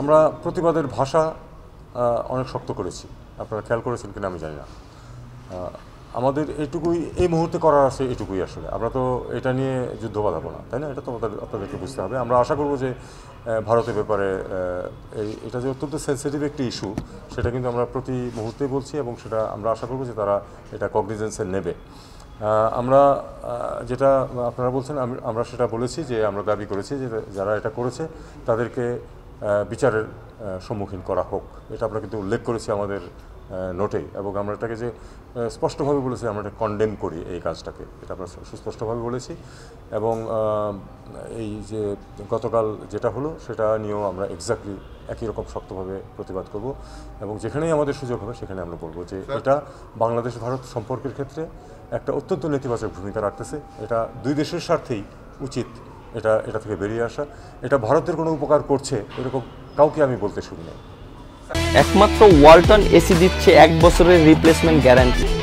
আমরা প্রতিবাদের ভাষা অনেক শক্ত করেছি আপনারা খেয়াল করেছেন কিনা আমি জানি না আমাদের এটুকুই এই মুহূর্তে করার আছে এটুকুই আসলে আমরা তো এটা নিয়ে যুদ্ধ বাঁধাবো না তাই না এটা তো আমাদের আপনাদেরকে বুঝতে হবে আমরা আশা করবো যে ভারতের ব্যাপারে এই এটা যে অত্যন্ত সেন্সিটিভ একটি ইস্যু সেটা কিন্তু আমরা প্রতি মুহূর্তে বলছি এবং সেটা আমরা আশা করবো যে তারা এটা কগনিজেন্সে নেবে আমরা যেটা আপনারা বলছেন আমরা সেটা বলেছি যে আমরা দাবি করেছি যে যারা এটা করেছে তাদেরকে বিচারের সম্মুখীন করা হোক এটা আমরা কিন্তু উল্লেখ করেছি আমাদের নোটে এবং আমরা এটাকে যে স্পষ্টভাবে বলেছি আমরা এটা কন্ডেম করি এই কাজটাকে এটা আমরা সুস্পষ্টভাবে বলেছি এবং এই যে গতকাল যেটা হলো সেটা নিয়েও আমরা এক্স্যাক্টলি একই রকম শক্তভাবে প্রতিবাদ করব এবং যেখানেই আমাদের সুযোগ হবে সেখানে আমরা বলবো যে এটা বাংলাদেশ ভারত সম্পর্কের ক্ষেত্রে একটা অত্যন্ত নেতিবাচক ভূমিকা রাখতেছে এটা দুই দেশের স্বার্থেই উচিত এটা এটা থেকে বেরিয়ে আসা এটা ভারতের কোনো উপকার করছে এরকম কাউকে আমি বলতে শুনি একমাত্র ওয়ালটন এসি দিচ্ছে এক বছরের রিপ্লেসমেন্ট গ্যারান্টি